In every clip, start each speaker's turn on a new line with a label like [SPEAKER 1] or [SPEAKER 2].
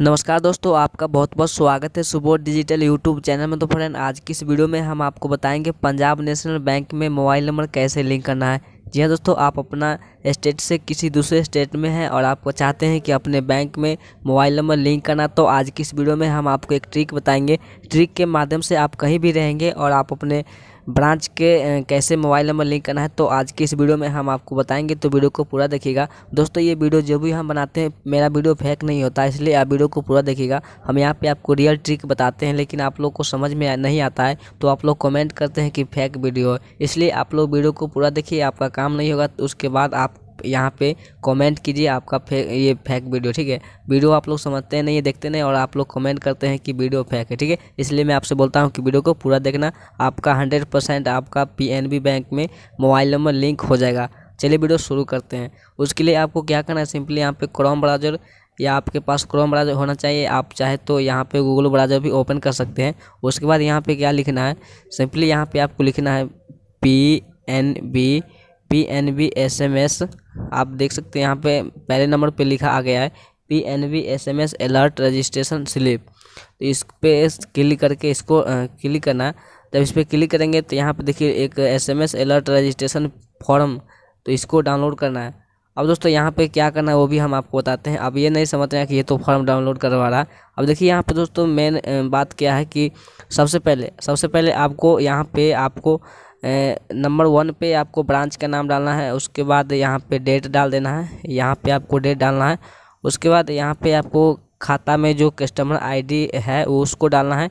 [SPEAKER 1] नमस्कार दोस्तों आपका बहुत बहुत स्वागत है सुबह डिजिटल यूट्यूब चैनल में तो फ्रेंड आज की इस वीडियो में हम आपको बताएंगे पंजाब नेशनल बैंक में मोबाइल नंबर कैसे लिंक करना है जी हाँ दोस्तों आप अपना स्टेट से किसी दूसरे स्टेट में हैं और आप चाहते हैं कि अपने बैंक में मोबाइल नंबर लिंक करना तो आज की इस वीडियो में हम आपको एक ट्रिक बताएंगे ट्रिक के माध्यम से आप कहीं भी रहेंगे और आप अपने ब्रांच के कैसे मोबाइल नंबर लिंक करना है तो आज की इस वीडियो में हम आपको बताएंगे तो वीडियो को पूरा देखिएगा दोस्तों ये वीडियो जो भी हम बनाते हैं मेरा वीडियो फेक नहीं होता इसलिए आप वीडियो को पूरा देखिएगा हम यहाँ पे आपको रियल ट्रिक बताते हैं लेकिन आप लोग को समझ में नहीं आता है तो आप लोग कमेंट करते हैं कि फेक वीडियो है इसलिए आप लोग वीडियो को पूरा देखिए आपका काम नहीं होगा तो उसके बाद आप यहाँ पे कमेंट कीजिए आपका फे ये फेक वीडियो ठीक है वीडियो आप लोग समझते हैं नहीं ये देखते नहीं और आप लोग कमेंट करते हैं कि वीडियो फेक है ठीक है इसलिए मैं आपसे बोलता हूँ कि वीडियो को पूरा देखना आपका हंड्रेड परसेंट आपका पी बैंक में मोबाइल नंबर लिंक हो जाएगा चलिए वीडियो शुरू करते हैं उसके लिए आपको क्या करना है सिंपली यहाँ पे क्रोम ब्राउज़र या आपके पास क्रोम ब्राउज़र होना चाहिए आप चाहे तो यहाँ पे गूगल ब्राउज़र भी ओपन कर सकते हैं उसके बाद यहाँ पे क्या लिखना है सिंपली यहाँ पे आपको लिखना है P N B P N B S M S आप देख सकते हैं यहाँ पे पहले नंबर पे लिखा आ गया है P N B S M S alert registration slip तो इस पर क्लिक करके इसको क्लिक करना है जब इस पर क्लिक करेंगे तो यहाँ पे देखिए एक S M S alert registration form तो इसको डाउनलोड करना है अब दोस्तों यहाँ पे क्या करना है वो भी हम आपको बताते हैं अब ये नहीं समझ रहे हैं कि ये तो फॉर्म डाउनलोड करवा रहा है अब देखिए यहाँ पे दोस्तों मेन बात क्या है कि सबसे पहले सबसे पहले आपको यहाँ पे आपको नंबर वन पे आपको ब्रांच का नाम डालना है उसके बाद यहाँ पे डेट डाल देना है यहाँ पे आपको डेट डालना है उसके बाद यहाँ पे आपको खाता में जो कस्टमर आईडी है उसको डालना है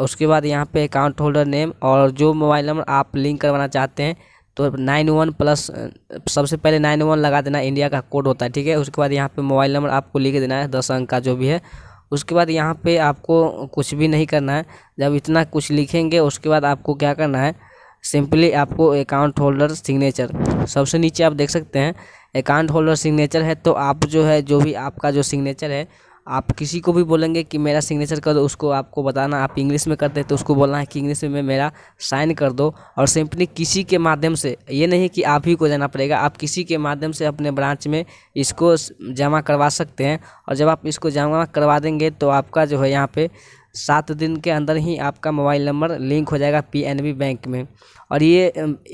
[SPEAKER 1] उसके बाद यहाँ पे अकाउंट होल्डर नेम और जो मोबाइल नंबर आप लिंक करवाना चाहते हैं तो नाइन वन प्लस सबसे पहले नाइन वन लगा देना इंडिया का कोड होता है ठीक है उसके बाद यहाँ पे मोबाइल नंबर आपको लिख देना है दस अंक का जो भी है उसके बाद यहाँ पे आपको कुछ भी नहीं करना है जब इतना कुछ लिखेंगे उसके बाद आपको क्या करना है सिंपली आपको अकाउंट होल्डर सिग्नेचर सबसे नीचे आप देख सकते हैं अकाउंट होल्डर सिग्नेचर है तो आप जो है जो भी आपका जो सिग्नेचर है आप किसी को भी बोलेंगे कि मेरा सिग्नेचर कर दो उसको आपको बताना आप इंग्लिश में करते हैं तो उसको बोलना है कि इंग्लिश में, में मेरा साइन कर दो और सिंपली किसी के माध्यम से ये नहीं कि आप ही को जाना पड़ेगा आप किसी के माध्यम से अपने ब्रांच में इसको जमा करवा सकते हैं और जब आप इसको जमा करवा देंगे तो आपका जो है यहाँ पे सात दिन के अंदर ही आपका मोबाइल नंबर लिंक हो जाएगा पीएनबी बैंक में और ये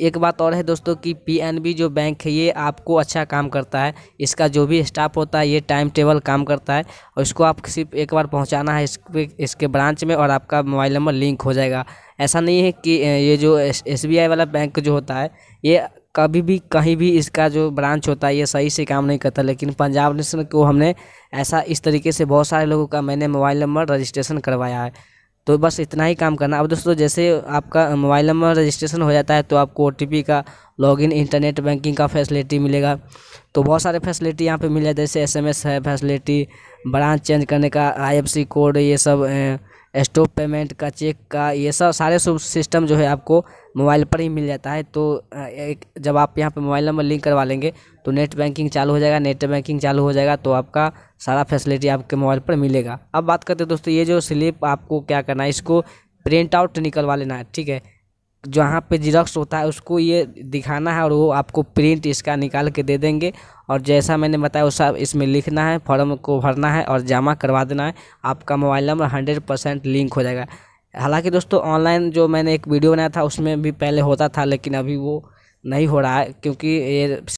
[SPEAKER 1] एक बात और है दोस्तों कि पीएनबी जो बैंक है ये आपको अच्छा काम करता है इसका जो भी स्टाफ होता है ये टाइम टेबल काम करता है और इसको आप सिर्फ एक बार पहुंचाना है इसके इसके ब्रांच में और आपका मोबाइल नंबर लिंक हो जाएगा ऐसा नहीं है कि ये जो एस वाला बैंक जो होता है ये कभी भी कहीं भी इसका जो ब्रांच होता है ये सही से काम नहीं करता लेकिन पंजाब नेशनल को हमने ऐसा इस तरीके से बहुत सारे लोगों का मैंने मोबाइल नंबर रजिस्ट्रेशन करवाया है तो बस इतना ही काम करना अब दोस्तों जैसे आपका मोबाइल नंबर रजिस्ट्रेशन हो जाता है तो आपको ओ का लॉगिन इंटरनेट बैंकिंग का फैसिलिटी मिलेगा तो बहुत सारे फैसिलिटी यहाँ पे मिल जाए जैसे एसएमएस है फैसिलिटी ब्रांच चेंज करने का आईएफसी कोड ये सब स्टॉप पेमेंट का चेक का ये सब सारे सिस्टम जो है आपको मोबाइल पर ही मिल जाता है तो एक जब आप यहाँ पे मोबाइल नंबर लिंक करवा लेंगे तो नेट बैंकिंग चालू हो जाएगा नेट बैंकिंग चालू हो जाएगा तो आपका सारा फैसिलिटी आपके मोबाइल पर मिलेगा अब बात करते हैं दोस्तों ये जो स्लिप आपको क्या करना है इसको प्रिंट आउट निकलवा लेना है ठीक है जहाँ पे जिरक्स होता है उसको ये दिखाना है और वो आपको प्रिंट इसका निकाल के दे देंगे और जैसा मैंने बताया वैसा इसमें लिखना है फॉर्म को भरना है और जमा करवा देना है आपका mobile number hundred percent link हो जाएगा हालांकि दोस्तों ऑनलाइन जो मैंने एक वीडियो बनाया था उसमें भी पहले होता था लेकिन अभी वो नहीं हो रहा है क्योंकि ये